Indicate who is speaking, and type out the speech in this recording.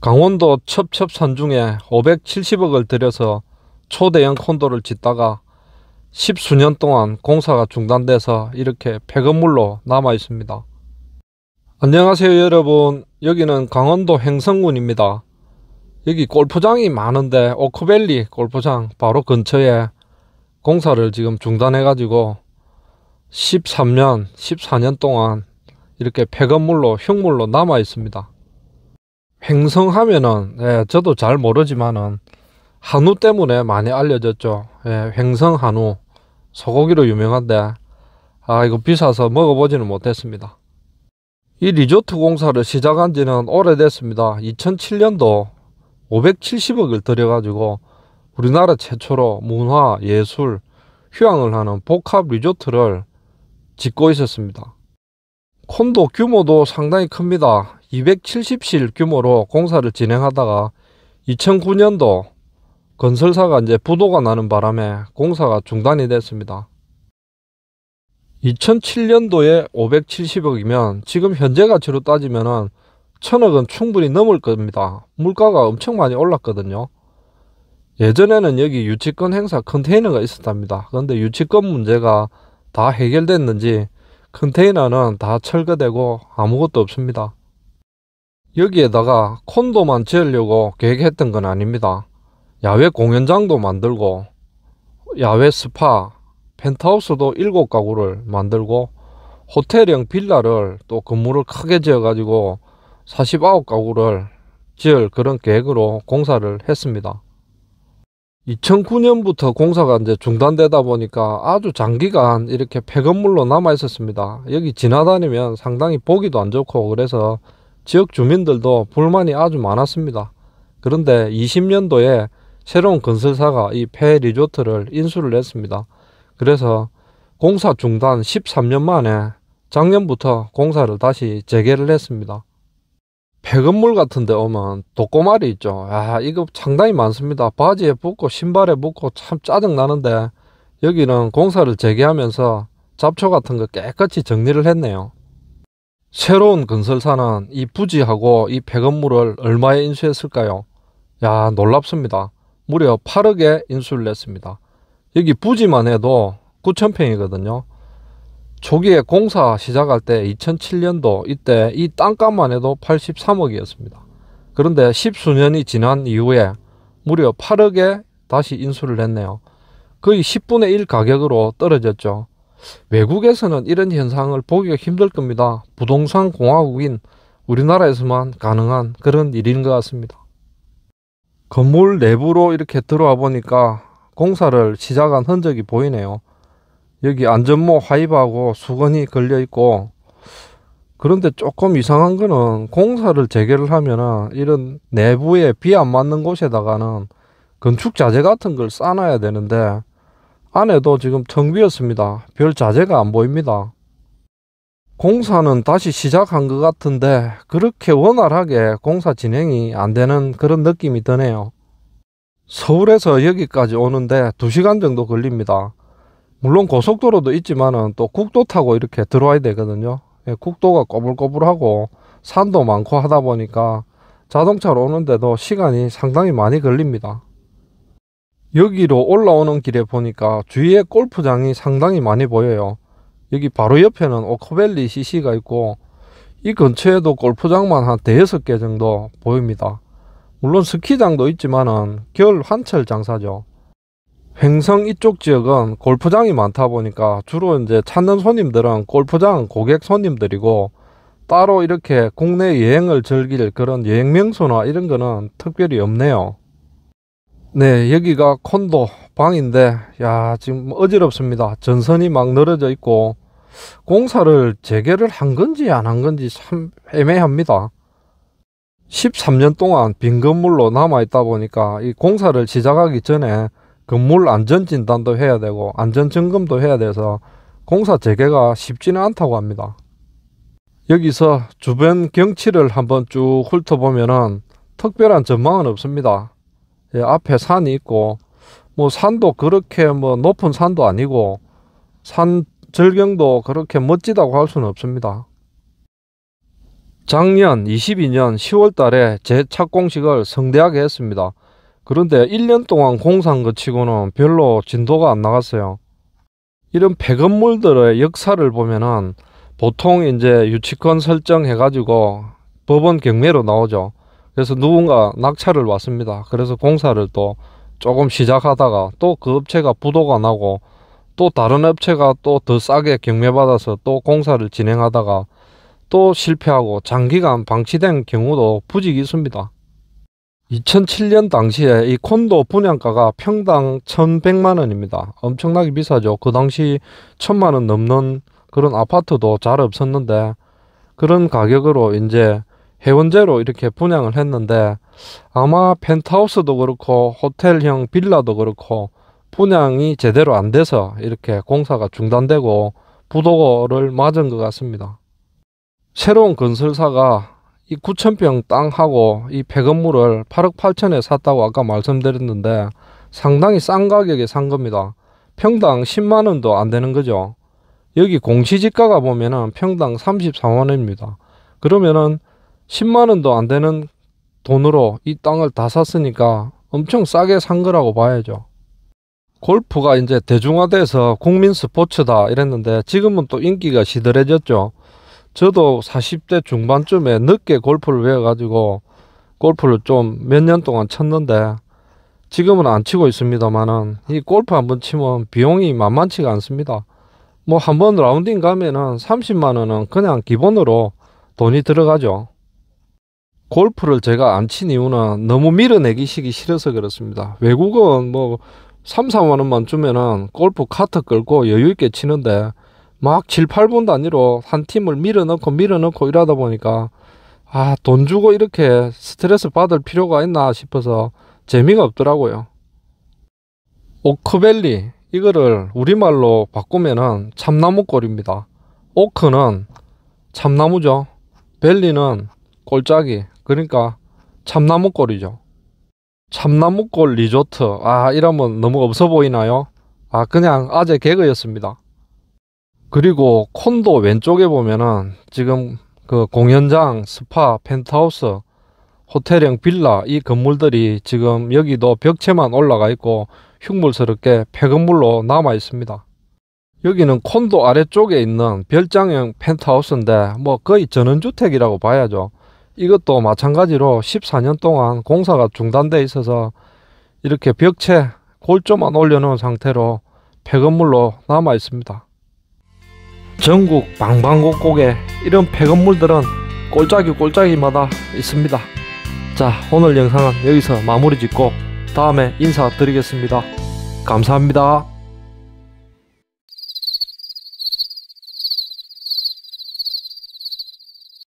Speaker 1: 강원도 첩첩산 중에 570억을 들여서 초대형 콘도를 짓다가 1 0수년 동안 공사가 중단돼서 이렇게 폐건물로 남아 있습니다. 안녕하세요 여러분 여기는 강원도 횡성군입니다 여기 골프장이 많은데 오크밸리 골프장 바로 근처에 공사를 지금 중단해 가지고 13년 14년 동안 이렇게 폐건물로 흉물로 남아 있습니다. 횡성하면은 예, 저도 잘 모르지만은 한우 때문에 많이 알려졌죠. 예, 횡성 한우 소고기로 유명한데 아 이거 비싸서 먹어보지는 못했습니다. 이 리조트 공사를 시작한 지는 오래됐습니다. 2007년도 570억을 들여가지고 우리나라 최초로 문화, 예술, 휴양을 하는 복합 리조트를 짓고 있었습니다. 콘도 규모도 상당히 큽니다. 270실 규모로 공사를 진행하다가 2009년도 건설사가 이제 부도가 나는 바람에 공사가 중단이 됐습니다. 2007년도에 570억이면 지금 현재 가치로 따지면 1 0 0 0억은 충분히 넘을 겁니다. 물가가 엄청 많이 올랐거든요. 예전에는 여기 유치권 행사 컨테이너가 있었답니다. 그런데 유치권 문제가 다 해결됐는지 컨테이너는 다 철거되고 아무것도 없습니다. 여기에다가 콘도만 지으려고 계획했던 건 아닙니다. 야외 공연장도 만들고 야외 스파, 펜트하우스도 7가구를 만들고 호텔형 빌라를 또 건물을 크게 지어가지고 49가구를 지을 그런 계획으로 공사를 했습니다. 2009년부터 공사가 이제 중단되다 보니까 아주 장기간 이렇게 폐건물로 남아 있었습니다. 여기 지나다니면 상당히 보기도 안 좋고 그래서 지역 주민들도 불만이 아주 많았습니다. 그런데 20년도에 새로운 건설사가 이 폐 리조트를 인수를 했습니다. 그래서 공사 중단 13년 만에 작년부터 공사를 다시 재개를 했습니다. 폐건물 같은 데 오면 독고말이 있죠. 아, 이거 상당히 많습니다. 바지에 붙고 신발에 붙고 참 짜증나는데 여기는 공사를 재개하면서 잡초 같은 거 깨끗이 정리를 했네요. 새로운 건설사는 이 부지하고 이 폐건물을 얼마에 인수했을까요? 야 놀랍습니다. 무려 8억에 인수를 했습니다. 여기 부지만 해도 9천평이거든요. 초기에 공사 시작할 때 2007년도 이때 이 땅값만 해도 83억이었습니다. 그런데 10수년이 지난 이후에 무려 8억에 다시 인수를 했네요. 거의 10분의 1 가격으로 떨어졌죠. 외국에서는 이런 현상을 보기가 힘들 겁니다. 부동산 공화국인 우리나라에서만 가능한 그런 일인 것 같습니다. 건물 내부로 이렇게 들어와 보니까 공사를 시작한 흔적이 보이네요. 여기 안전모 화입하고 수건이 걸려 있고 그런데 조금 이상한 거는 공사를 재개를 하면은 이런 내부에 비 안 맞는 곳에다가는 건축 자재 같은 걸 싸놔야 되는데 안에도 지금 텅 비었습니다. 별 자재가 안 보입니다. 공사는 다시 시작한 것 같은데 그렇게 원활하게 공사 진행이 안 되는 그런 느낌이 드네요. 서울에서 여기까지 오는데 2시간 정도 걸립니다. 물론 고속도로도 있지만은 또 국도 타고 이렇게 들어와야 되거든요. 예, 국도가 꼬불꼬불하고 산도 많고 하다 보니까 자동차로 오는데도 시간이 상당히 많이 걸립니다. 여기로 올라오는 길에 보니까 주위에 골프장이 상당히 많이 보여요. 여기 바로 옆에는 오크밸리 CC가 있고 이 근처에도 골프장만 한 대여섯 개 정도 보입니다. 물론 스키장도 있지만은 겨울 한철 장사죠. 횡성 이쪽 지역은 골프장이 많다 보니까 주로 이제 찾는 손님들은 골프장 고객 손님들이고 따로 이렇게 국내 여행을 즐길 그런 여행 명소나 이런 거는 특별히 없네요. 네 여기가 콘도 방인데 야 지금 뭐 어지럽습니다 전선이 막 늘어져 있고 공사를 재개를 한 건지 안 한 건지 참 애매합니다 13년 동안 빈 건물로 남아 있다 보니까 이 공사를 시작하기 전에 건물 안전 진단도 해야 되고 안전 점검도 해야 돼서 공사 재개가 쉽지는 않다고 합니다 여기서 주변 경치를 한번 쭉 훑어보면은 특별한 전망은 없습니다 예, 앞에 산이 있고 뭐 산도 그렇게 뭐 높은 산도 아니고 산 절경도 그렇게 멋지다고 할 수는 없습니다. 작년 22년 10월 달에 재착 공식을 성대하게 했습니다. 그런데 1년 동안 공사한 것 치고는 별로 진도가 안 나갔어요. 이런 폐건물들의 역사를 보면은 보통 이제 유치권 설정해가지고 법원 경매로 나오죠. 그래서 누군가 낙찰을 왔습니다. 그래서 공사를 또 조금 시작하다가 또 그 업체가 부도가 나고 또 다른 업체가 또 더 싸게 경매받아서 또 공사를 진행하다가 또 실패하고 장기간 방치된 경우도 부직 있습니다. 2007년 당시에 이 콘도 분양가가 평당 1100만 원입니다. 엄청나게 비싸죠. 그 당시 1000만 원 넘는 그런 아파트도 잘 없었는데 그런 가격으로 이제 회원제로 이렇게 분양을 했는데 아마 펜트하우스도 그렇고 호텔형 빌라도 그렇고 분양이 제대로 안 돼서 이렇게 공사가 중단되고 부도를 맞은 것 같습니다. 새로운 건설사가 이 9천평 땅하고 이 폐건물을 8억 8천에 샀다고 아까 말씀드렸는데 상당히 싼 가격에 산 겁니다. 평당 10만원도 안 되는 거죠. 여기 공시지가가 보면은 평당 34만원입니다. 그러면은 10만 원도 안 되는 돈으로 이 땅을 다 샀으니까 엄청 싸게 산 거라고 봐야죠. 골프가 이제 대중화돼서 국민 스포츠다 이랬는데 지금은 또 인기가 시들해졌죠. 저도 40대 중반쯤에 늦게 골프를 외워가지고 골프를 좀 몇 년 동안 쳤는데 지금은 안 치고 있습니다만은 이 골프 한번 치면 비용이 만만치가 않습니다. 뭐 한 번 라운딩 가면은 30만 원은 그냥 기본으로 돈이 들어가죠. 골프를 제가 안 친 이유는 너무 밀어내기 시기 싫어서 그렇습니다. 외국은 뭐 3, 4만 원만 주면은 골프 카트 끌고 여유 있게 치는데 막 7, 8분 단위로 한 팀을 밀어넣고 밀어넣고 이러다 보니까 아, 돈 주고 이렇게 스트레스 받을 필요가 있나 싶어서 재미가 없더라고요. 오크밸리 이거를 우리말로 바꾸면은 참나무골입니다. 오크는 참나무죠. 밸리는 골짜기, 그러니까 참나무골이죠. 참나무골 리조트. 아, 이러면 너무 없어 보이나요? 아, 그냥 아재 개그였습니다. 그리고 콘도 왼쪽에 보면은 지금 그 공연장, 스파, 펜트하우스, 호텔형 빌라 이 건물들이 지금 여기도 벽체만 올라가 있고 흉물스럽게 폐건물로 남아 있습니다. 여기는 콘도 아래쪽에 있는 별장형 펜트하우스인데 뭐 거의 전원주택이라고 봐야죠. 이것도 마찬가지로 14년 동안 공사가 중단되어 있어서 이렇게 벽체 골조만 올려놓은 상태로 폐건물로 남아 있습니다. 전국 방방곡곡에 이런 폐건물들은 꼴짝이 꼴짝이마다 있습니다. 자 오늘 영상은 여기서 마무리 짓고 다음에 인사드리겠습니다. 감사합니다.